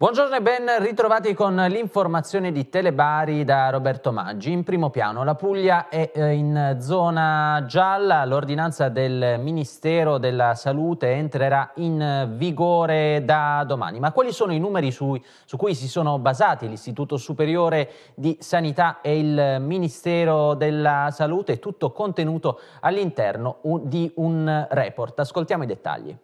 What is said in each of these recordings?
Buongiorno e ben ritrovati con l'informazione di Telebari da Roberto Maggi. In primo piano la Puglia è eh, in zona gialla, l'ordinanza del Ministero della Salute entrerà in vigore da domani. Ma quali sono i numeri su, su cui si sono basati l'Istituto Superiore di Sanità e il Ministero della Salute? Tutto contenuto all'interno di un report. Ascoltiamo i dettagli.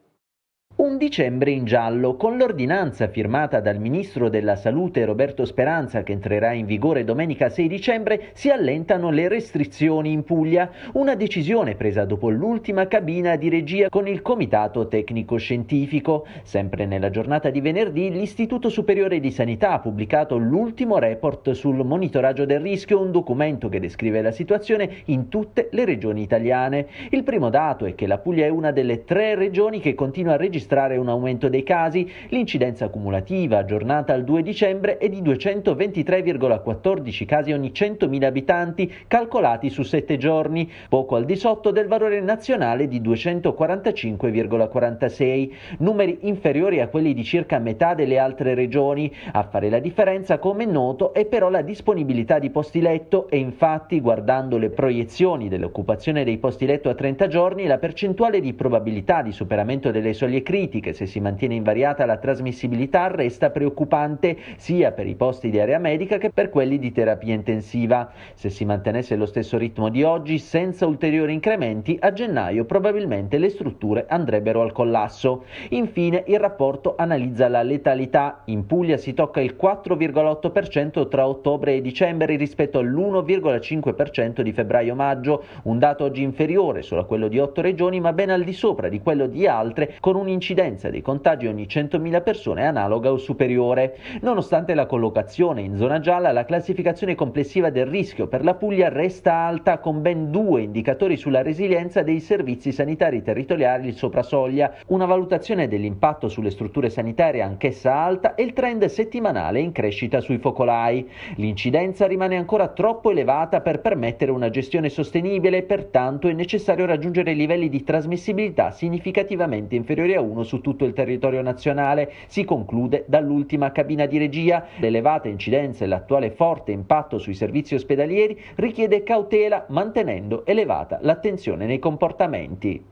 Un dicembre in giallo, con l'ordinanza firmata dal Ministro della Salute Roberto Speranza che entrerà in vigore domenica 6 dicembre, si allentano le restrizioni in Puglia, una decisione presa dopo l'ultima cabina di regia con il Comitato Tecnico Scientifico. Sempre nella giornata di venerdì l'Istituto Superiore di Sanità ha pubblicato l'ultimo report sul monitoraggio del rischio, un documento che descrive la situazione in tutte le regioni italiane. Il primo dato è che la Puglia è una delle tre regioni che continua a registrare registrare un aumento dei casi, l'incidenza cumulativa aggiornata al 2 dicembre è di 223,14 casi ogni 100.000 abitanti calcolati su 7 giorni, poco al di sotto del valore nazionale di 245,46, numeri inferiori a quelli di circa metà delle altre regioni. A fare la differenza, come è noto, è però la disponibilità di posti letto e infatti guardando le proiezioni dell'occupazione dei posti letto a 30 giorni la percentuale di probabilità di superamento delle soglie critiche critiche. Se si mantiene invariata la trasmissibilità resta preoccupante sia per i posti di area medica che per quelli di terapia intensiva. Se si mantenesse lo stesso ritmo di oggi, senza ulteriori incrementi, a gennaio probabilmente le strutture andrebbero al collasso. Infine il rapporto analizza la letalità. In Puglia si tocca il 4,8% tra ottobre e dicembre rispetto all'1,5% di febbraio-maggio, un dato oggi inferiore solo a quello di otto regioni ma ben al di sopra di quello di altre con un incidente incidenza dei contagi ogni 100.000 persone è analoga o superiore. Nonostante la collocazione in zona gialla, la classificazione complessiva del rischio per la Puglia resta alta con ben due indicatori sulla resilienza dei servizi sanitari territoriali sopra soglia, una valutazione dell'impatto sulle strutture sanitarie anch'essa alta e il trend settimanale in crescita sui focolai. L'incidenza rimane ancora troppo elevata per permettere una gestione sostenibile, pertanto è necessario raggiungere livelli di trasmissibilità significativamente inferiori a 1 uno su tutto il territorio nazionale, si conclude dall'ultima cabina di regia. L'elevata incidenza e l'attuale forte impatto sui servizi ospedalieri richiede cautela mantenendo elevata l'attenzione nei comportamenti.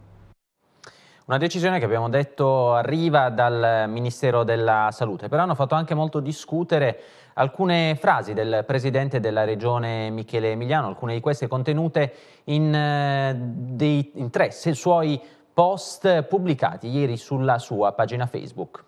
Una decisione che abbiamo detto arriva dal Ministero della Salute, però hanno fatto anche molto discutere alcune frasi del Presidente della Regione Michele Emiliano, alcune di queste contenute in, eh, dei, in tre suoi post pubblicati ieri sulla sua pagina Facebook.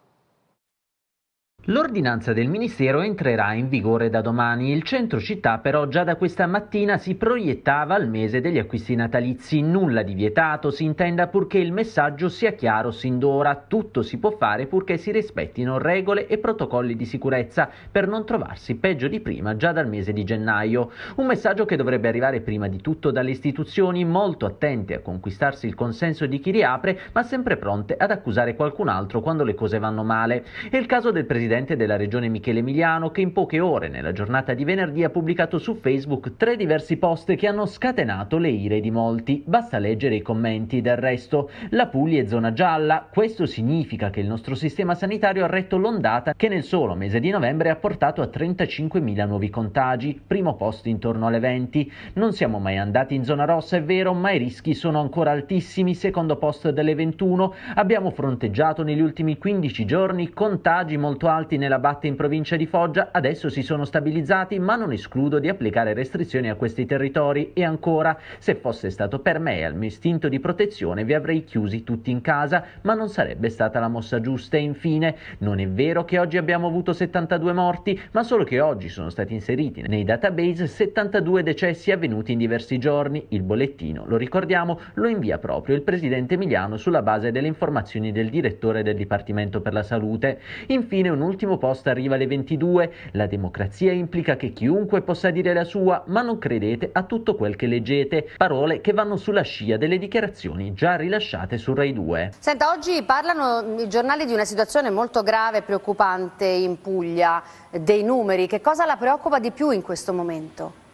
L'ordinanza del Ministero entrerà in vigore da domani. Il centro città però già da questa mattina si proiettava al mese degli acquisti natalizi. Nulla di vietato, si intenda purché il messaggio sia chiaro sin d'ora. Tutto si può fare purché si rispettino regole e protocolli di sicurezza per non trovarsi peggio di prima già dal mese di gennaio. Un messaggio che dovrebbe arrivare prima di tutto dalle istituzioni molto attente a conquistarsi il consenso di chi riapre, ma sempre pronte ad accusare qualcun altro quando le cose vanno male. È il caso del presidente presidente della regione Michele Emiliano, che in poche ore, nella giornata di venerdì, ha pubblicato su Facebook tre diversi post che hanno scatenato le ire di molti. Basta leggere i commenti del resto. La Puglia è zona gialla, questo significa che il nostro sistema sanitario ha retto l'ondata che nel solo mese di novembre ha portato a 35.000 nuovi contagi, primo posto intorno alle 20. Non siamo mai andati in zona rossa, è vero, ma i rischi sono ancora altissimi, secondo posto delle 21. Abbiamo fronteggiato negli ultimi 15 giorni contagi molto alti morti nella Batte in provincia di Foggia adesso si sono stabilizzati, ma non escludo di applicare restrizioni a questi territori e ancora, se fosse stato per me e al mio istinto di protezione, vi avrei chiusi tutti in casa, ma non sarebbe stata la mossa giusta. E infine, non è vero che oggi abbiamo avuto 72 morti, ma solo che oggi sono stati inseriti nei database 72 decessi avvenuti in diversi giorni. Il bollettino, lo ricordiamo, lo invia proprio il presidente Emiliano sulla base delle informazioni del direttore del Dipartimento per la Salute. Infine, un ultimo ultimo posto arriva alle 22. La democrazia implica che chiunque possa dire la sua, ma non credete a tutto quel che leggete. Parole che vanno sulla scia delle dichiarazioni già rilasciate su Rai 2. Senta, oggi parlano i giornali di una situazione molto grave e preoccupante in Puglia, dei numeri. Che cosa la preoccupa di più in questo momento?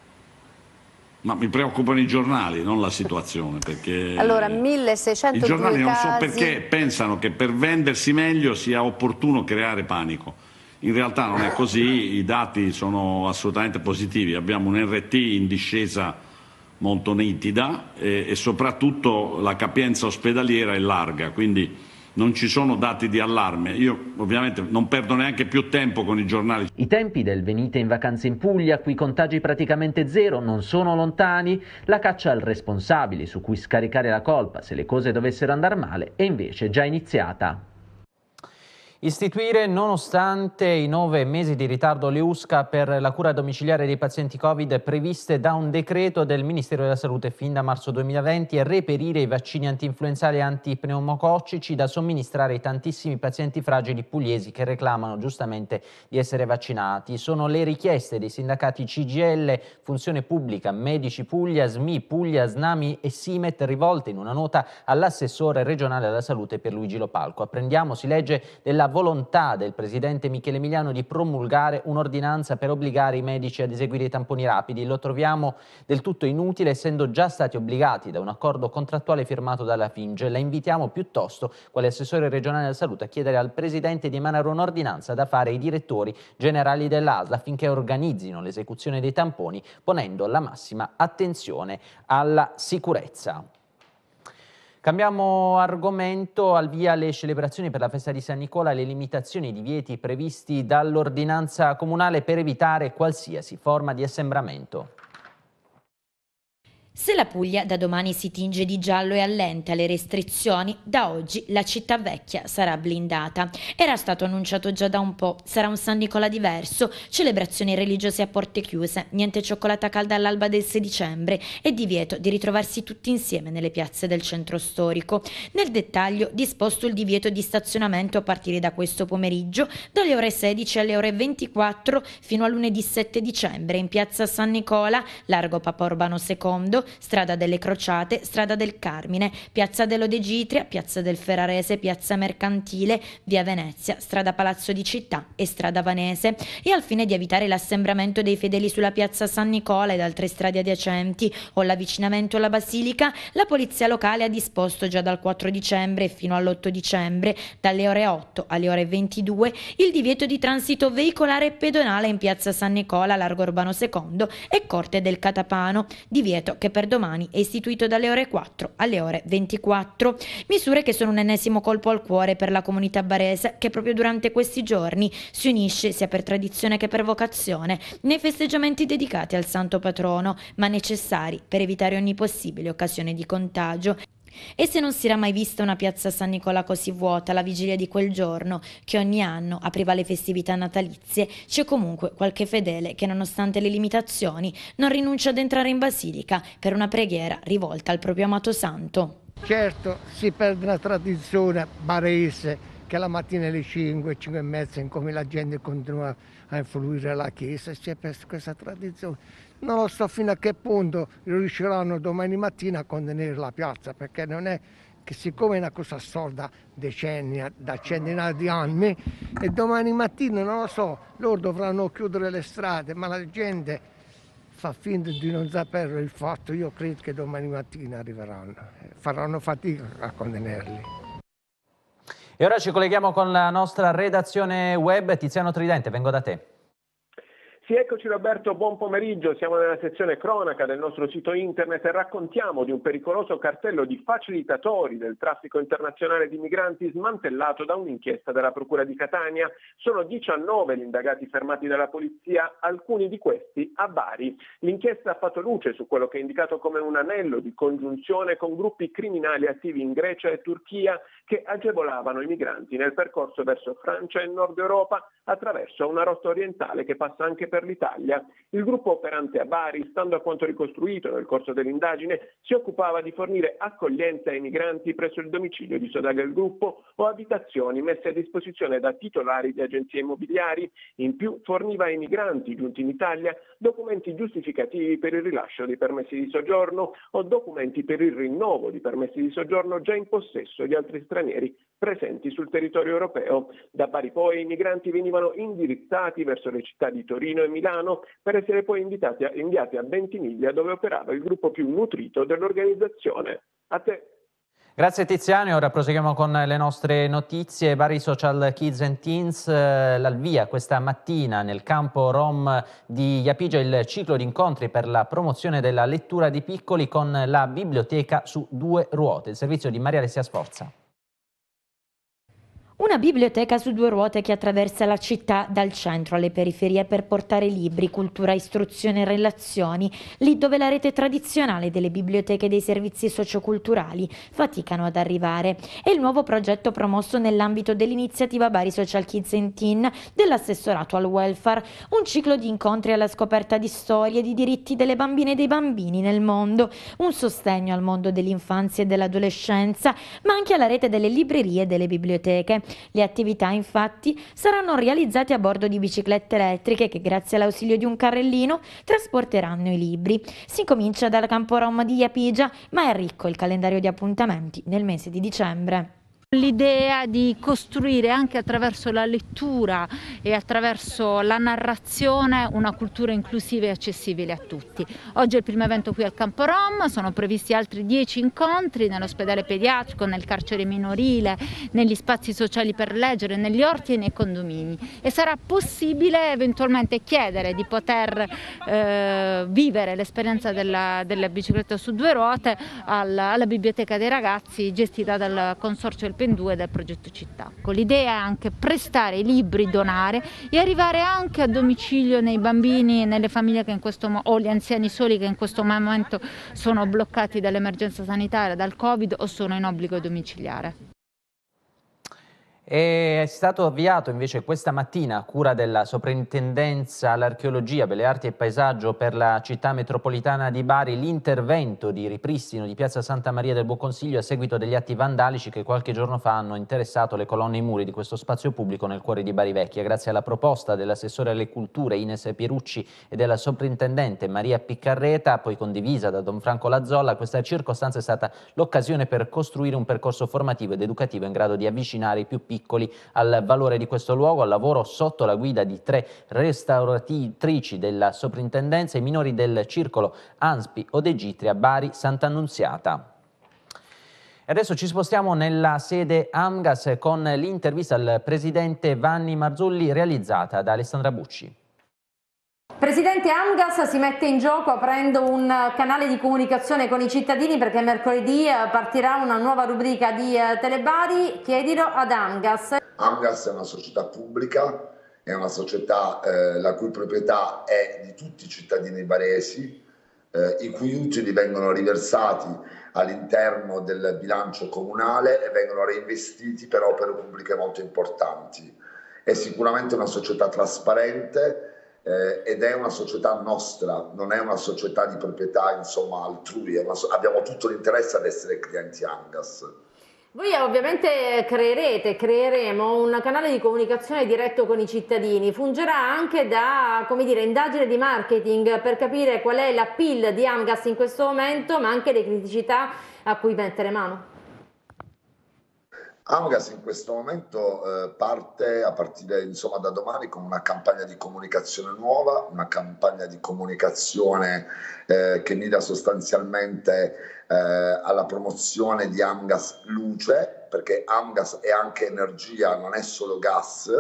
Ma mi preoccupano i giornali, non la situazione, perché allora, 1600 i giornali non so perché pensano che per vendersi meglio sia opportuno creare panico. In realtà non è così, i dati sono assolutamente positivi, abbiamo un RT in discesa molto nitida e, eh, e soprattutto la capienza ospedaliera è larga, quindi non ci sono dati di allarme. Io ovviamente non perdo neanche più tempo con i giornali. I tempi del venite in vacanza in Puglia, qui contagi praticamente zero, non sono lontani. La caccia al responsabile su cui scaricare la colpa se le cose dovessero andare male è invece già iniziata. Istituire, nonostante i nove mesi di ritardo, le USCA per la cura domiciliare dei pazienti Covid previste da un decreto del Ministero della Salute fin da marzo 2020 e reperire i vaccini antinfluenzali e antipneumococcici da somministrare ai tantissimi pazienti fragili pugliesi che reclamano giustamente di essere vaccinati. Sono le richieste dei sindacati CGL, Funzione Pubblica, Medici Puglia, SMI Puglia, SNAMI e SIMET rivolte in una nota all'assessore regionale alla salute per Luigi Lopalco. Apprendiamo, si legge, della volontà del presidente Michele Emiliano di promulgare un'ordinanza per obbligare i medici ad eseguire i tamponi rapidi. Lo troviamo del tutto inutile, essendo già stati obbligati da un accordo contrattuale firmato dalla Finge. La invitiamo piuttosto, quale assessore regionale della salute, a chiedere al presidente di emanare un'ordinanza da fare ai direttori generali dell'ASL affinché organizzino l'esecuzione dei tamponi, ponendo la massima attenzione alla sicurezza. Cambiamo argomento, al via le celebrazioni per la festa di San Nicola e le limitazioni e divieti previsti dall'ordinanza comunale per evitare qualsiasi forma di assembramento. Se la Puglia da domani si tinge di giallo e allenta le restrizioni, da oggi la città vecchia sarà blindata. Era stato annunciato già da un po', sarà un San Nicola diverso, celebrazioni religiose a porte chiuse, niente cioccolata calda all'alba del 6 dicembre e divieto di ritrovarsi tutti insieme nelle piazze del centro storico. Nel dettaglio disposto il divieto di stazionamento a partire da questo pomeriggio, dalle ore 16 alle ore 24 fino a lunedì 7 dicembre in piazza San Nicola, largo Papa Urbano II, Strada delle Crociate, Strada del Carmine, Piazza dell'Odegitria, Piazza del Ferrarese, Piazza Mercantile, Via Venezia, Strada Palazzo di Città e Strada Vanese e al fine di evitare l'assembramento dei fedeli sulla Piazza San Nicola ed altre strade adiacenti o l'avvicinamento alla Basilica, la Polizia Locale ha disposto già dal 4 dicembre fino all'8 dicembre, dalle ore 8 alle ore 22, il divieto di transito veicolare e pedonale in Piazza San Nicola, Largo Urbano II e Corte del Catapano, divieto che per domani è istituito dalle ore 4 alle ore 24. Misure che sono un ennesimo colpo al cuore per la comunità barese che proprio durante questi giorni si unisce sia per tradizione che per vocazione nei festeggiamenti dedicati al santo patrono, ma necessari per evitare ogni possibile occasione di contagio e se non si era mai vista una piazza San Nicola così vuota la vigilia di quel giorno, che ogni anno apriva le festività natalizie, c'è comunque qualche fedele che nonostante le limitazioni non rinuncia ad entrare in basilica per una preghiera rivolta al proprio amato santo. Certo si perde una tradizione barese che la mattina alle 5, 5 e mezza, in come la gente continua a influire alla chiesa, c'è questa tradizione non lo so fino a che punto riusciranno domani mattina a contenere la piazza perché non è che siccome è una cosa sorda decenni, da centinaia di anni e domani mattina non lo so, loro dovranno chiudere le strade ma la gente fa finta di non sapere il fatto, io credo che domani mattina arriveranno, faranno fatica a contenerli. E ora ci colleghiamo con la nostra redazione web, Tiziano Tridente, vengo da te. Sì, eccoci Roberto, buon pomeriggio. Siamo nella sezione cronaca del nostro sito internet e raccontiamo di un pericoloso cartello di facilitatori del traffico internazionale di migranti smantellato da un'inchiesta della Procura di Catania. Sono 19 gli indagati fermati dalla polizia, alcuni di questi a Bari. L'inchiesta ha fatto luce su quello che è indicato come un anello di congiunzione con gruppi criminali attivi in Grecia e Turchia che agevolavano i migranti nel percorso verso Francia e Nord Europa attraverso una rotta orientale che passa anche per l'Italia. Il gruppo operante a Bari, stando a quanto ricostruito nel corso dell'indagine, si occupava di fornire accoglienza ai migranti presso il domicilio di sodale del gruppo o abitazioni messe a disposizione da titolari di agenzie immobiliari. In più forniva ai migranti giunti in Italia documenti giustificativi per il rilascio di permessi di soggiorno o documenti per il rinnovo di permessi di soggiorno già in possesso di altri stranieri presenti sul territorio europeo. Da pari poi i migranti venivano indirizzati verso le città di Torino e Milano per essere poi inviati a, inviati a Ventimiglia dove operava il gruppo più nutrito dell'organizzazione. A te. Grazie Tiziano, ora proseguiamo con le nostre notizie. Vari social kids and teens, eh, l'alvia questa mattina nel campo Rom di Iapigia il ciclo di incontri per la promozione della lettura di piccoli con la biblioteca su due ruote. Il servizio di Maria Alessia Sforza. Una biblioteca su due ruote che attraversa la città dal centro alle periferie per portare libri, cultura, istruzione e relazioni, lì dove la rete tradizionale delle biblioteche e dei servizi socioculturali faticano ad arrivare. È il nuovo progetto promosso nell'ambito dell'iniziativa Bari Social Kids in Teen dell'assessorato al welfare, un ciclo di incontri alla scoperta di storie e di diritti delle bambine e dei bambini nel mondo, un sostegno al mondo dell'infanzia e dell'adolescenza, ma anche alla rete delle librerie e delle biblioteche. Le attività infatti saranno realizzate a bordo di biciclette elettriche che grazie all'ausilio di un carrellino trasporteranno i libri. Si comincia dal Campo Rom di Iapigia ma è ricco il calendario di appuntamenti nel mese di dicembre. L'idea di costruire anche attraverso la lettura e attraverso la narrazione una cultura inclusiva e accessibile a tutti. Oggi è il primo evento qui al Campo Rom, sono previsti altri dieci incontri nell'ospedale pediatrico, nel carcere minorile, negli spazi sociali per leggere, negli orti e nei condomini e sarà possibile eventualmente chiedere di poter eh, vivere l'esperienza della, della, bicicletta su due ruote alla, alla biblioteca dei ragazzi gestita dal Consorzio del Pediatrico. Spendue del progetto Città. L'idea è anche prestare i libri, donare e arrivare anche a domicilio nei bambini e nelle famiglie questo, o gli anziani soli che in questo momento sono bloccati dall'emergenza sanitaria, dal Covid o sono in obbligo domiciliare. È stato avviato invece questa mattina a cura della Soprintendenza all'Archeologia, Belle Arti e Paesaggio per la città metropolitana di Bari l'intervento di ripristino di Piazza Santa Maria del Buon a seguito degli atti vandalici che qualche giorno fa hanno interessato le colonne e i muri di questo spazio pubblico nel cuore di Bari Vecchia. Grazie alla proposta dell'assessore alle culture Ines Pierucci e della Soprintendente Maria Piccarreta, poi condivisa da Don Franco Lazzolla, questa circostanza è stata l'occasione per costruire un percorso formativo ed educativo in grado di avvicinare i più piccoli piccoli al valore di questo luogo, al lavoro sotto la guida di tre restauratrici della soprintendenza, i minori del circolo Anspi Odegitria, Bari, Sant'Annunziata. Adesso ci spostiamo nella sede Amgas con l'intervista al presidente Vanni Marzulli realizzata da Alessandra Bucci. Presidente Angas si mette in gioco aprendo un canale di comunicazione con i cittadini perché mercoledì eh, partirà una nuova rubrica di eh, Telebari, chiedilo ad Angas. Angas è una società pubblica, è una società eh, la cui proprietà è di tutti i cittadini baresi, eh, i cui utili vengono riversati all'interno del bilancio comunale e vengono reinvestiti per opere pubbliche molto importanti. È sicuramente una società trasparente, eh, ed è una società nostra, non è una società di proprietà insomma altrui, so- abbiamo tutto l'interesse ad essere clienti Angas. Voi eh, ovviamente creerete, creeremo un canale di comunicazione diretto con i cittadini, fungerà anche da dire, indagine di marketing per capire qual è la di Angas in questo momento, ma anche le criticità a cui mettere mano. Amgas in questo momento eh, parte a partire insomma, da domani con una campagna di comunicazione nuova, una campagna di comunicazione eh, che mira sostanzialmente eh, alla promozione di Amgas luce, perché Amgas è anche energia, non è solo gas.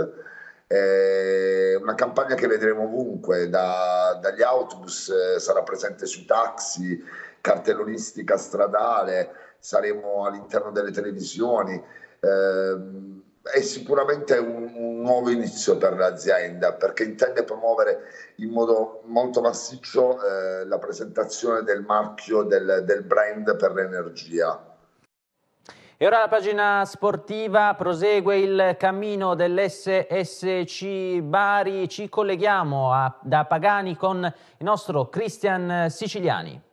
Eh, una campagna che vedremo ovunque, da, dagli autobus, eh, sarà presente sui taxi, cartellonistica stradale, saremo all'interno delle televisioni Ehm, è sicuramente un, un, nuovo inizio per l'azienda perché intende promuovere in modo molto massiccio eh, la presentazione del marchio del, del brand per l'energia. E ora la pagina sportiva prosegue il cammino dell'SSC Bari. Ci colleghiamo a, da Pagani con il nostro Cristian Siciliani.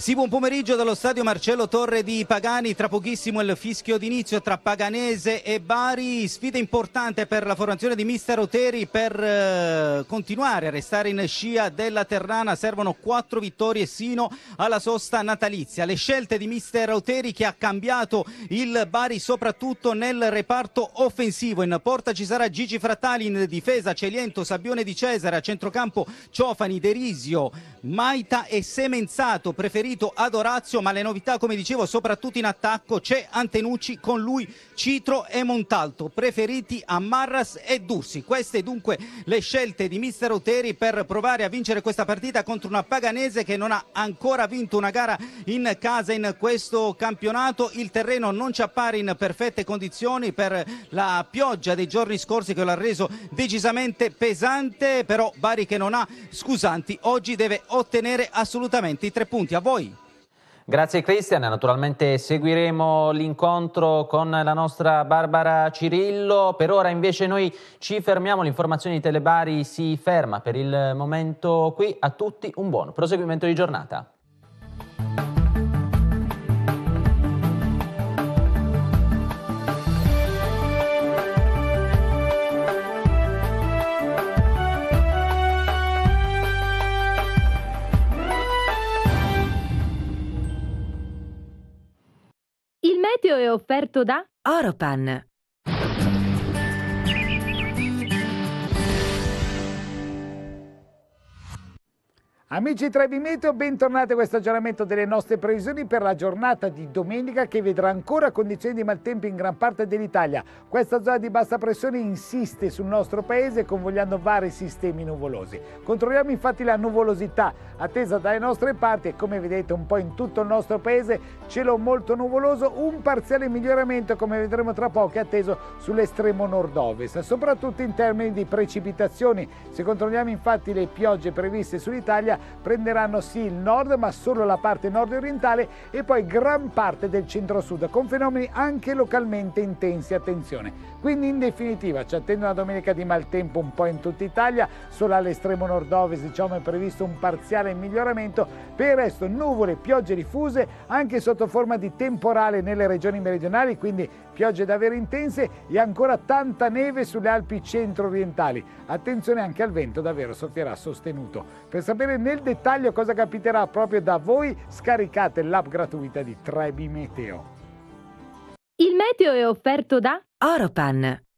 Sì, buon pomeriggio dallo stadio Marcello Torre di Pagani. Tra pochissimo il fischio d'inizio tra Paganese e Bari. Sfida importante per la formazione di Mister Oteri per eh, continuare a restare in scia della Terrana. Servono quattro vittorie sino alla sosta natalizia. Le scelte di Mister Oteri che ha cambiato il Bari soprattutto nel reparto offensivo. In porta ci sarà Gigi Frattali, in difesa Celiento, Sabbione di Cesare, a centrocampo Ciofani, Derisio, Maita e Semenzato. Preferito favorito ad Orazio, ma le novità, come dicevo, soprattutto in attacco c'è Antenucci, con lui Citro e Montalto, preferiti a Marras e Dursi. Queste dunque le scelte di mister Oteri per provare a vincere questa partita contro una Paganese che non ha ancora vinto una gara in casa in questo campionato. Il terreno non ci appare in perfette condizioni per la pioggia dei giorni scorsi che l'ha reso decisamente pesante, però Bari che non ha scusanti, oggi deve ottenere assolutamente i tre punti. A voi voi. Grazie Cristian, naturalmente seguiremo l'incontro con la nostra Barbara Cirillo, per ora invece noi ci fermiamo, l'informazione di Telebari si ferma per il momento qui, a tutti un buon proseguimento di giornata. offerto da Oropan, Amici Trevimeto, bentornati a questo aggiornamento delle nostre previsioni per la giornata di domenica che vedrà ancora condizioni di maltempo in gran parte dell'Italia. Questa zona di bassa pressione insiste sul nostro paese convogliando vari sistemi nuvolosi. Controlliamo infatti la nuvolosità attesa dalle nostre parti e come vedete un po' in tutto il nostro paese cielo molto nuvoloso, un parziale miglioramento come vedremo tra poco è atteso sull'estremo nord-ovest, soprattutto in termini di precipitazioni. Se controlliamo infatti le piogge previste sull'Italia prenderanno sì il nord ma solo la parte nord orientale e poi gran parte del centro-sud con fenomeni anche localmente intensi, attenzione. Quindi in definitiva ci attende una domenica di maltempo un po' in tutta Italia, solo all'estremo nord-ovest diciamo è previsto un parziale miglioramento, per il resto nuvole, piogge diffuse anche sotto forma di temporale nelle regioni meridionali, quindi piogge davvero intense e ancora tanta neve sulle Alpi centro-orientali. Attenzione anche al vento, davvero soffierà sostenuto. Per sapere nel nel dettaglio cosa capiterà proprio da voi, scaricate l'app gratuita di Trebi Meteo. Il meteo è offerto da Oropan